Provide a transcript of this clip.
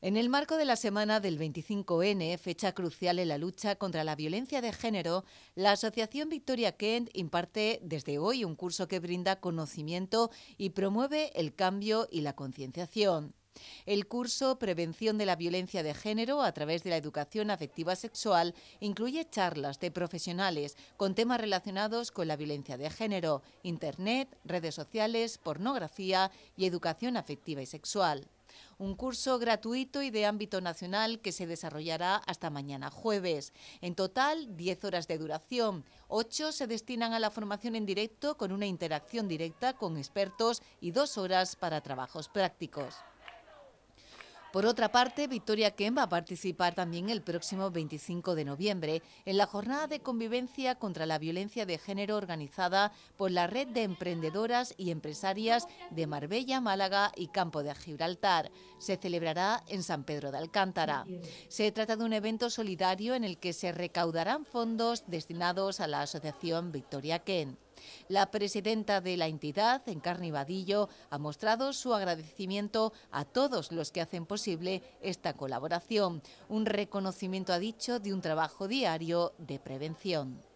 En el marco de la semana del 25N, fecha crucial en la lucha contra la violencia de género, la Asociación Victoria Kent imparte desde hoy un curso que brinda conocimiento y promueve el cambio y la concienciación. El curso Prevención de la Violencia de Género a través de la Educación Afectiva Sexual incluye charlas de profesionales con temas relacionados con la violencia de género, Internet, redes sociales, pornografía y educación afectiva y sexual un curso gratuito y de ámbito nacional que se desarrollará hasta mañana jueves. En total, 10 horas de duración. 8 se destinan a la formación en directo con una interacción directa con expertos y dos horas para trabajos prácticos. Por otra parte, Victoria Ken va a participar también el próximo 25 de noviembre en la jornada de convivencia contra la violencia de género organizada por la Red de Emprendedoras y Empresarias de Marbella, Málaga y Campo de Gibraltar. Se celebrará en San Pedro de Alcántara. Se trata de un evento solidario en el que se recaudarán fondos destinados a la Asociación Victoria Ken. La presidenta de la entidad, Encarni Vadillo, ha mostrado su agradecimiento a todos los que hacen posible esta colaboración. Un reconocimiento, ha dicho, de un trabajo diario de prevención.